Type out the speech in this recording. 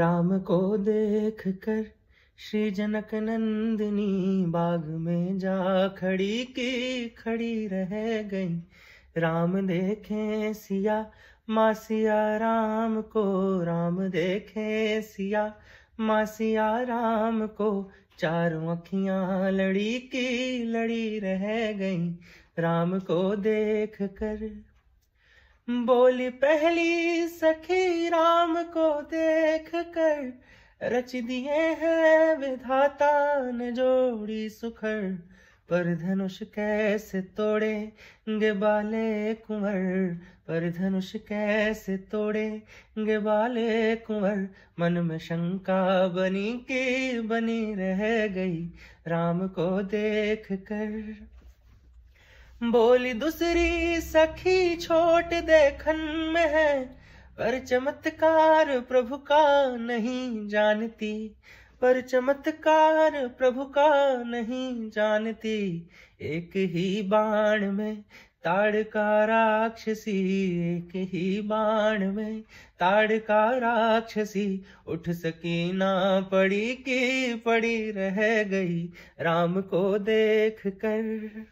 राम को देख कर श्री जनक नंदिनी बाग में जा खड़ी की खड़ी रह गई राम देखे सिया मासिया राम को राम देखे सिया मासिया राम को चारों अखियाँ लड़ी की लड़ी रह गई राम को देख कर बोली पहली सखी राम को देख कर रच दिए हैं विधाता ने जोड़ी सुखर पर धनुष कैसे तोड़े गे बाले कुंवर पर धनुष कैसे तोड़े गे बाले कुंवर मन में शंका बनी की बनी रह गई राम को देख कर बोली दूसरी सखी छोट देखन में है पर चमत्कार प्रभु का नहीं जानती पर चमत्कार प्रभु का नहीं जानती एक ही बाण में ताड़ का राक्षसी एक ही बाण में ताड़ का राक्षसी उठ सकी ना पड़ी की पड़ी रह गई राम को देख कर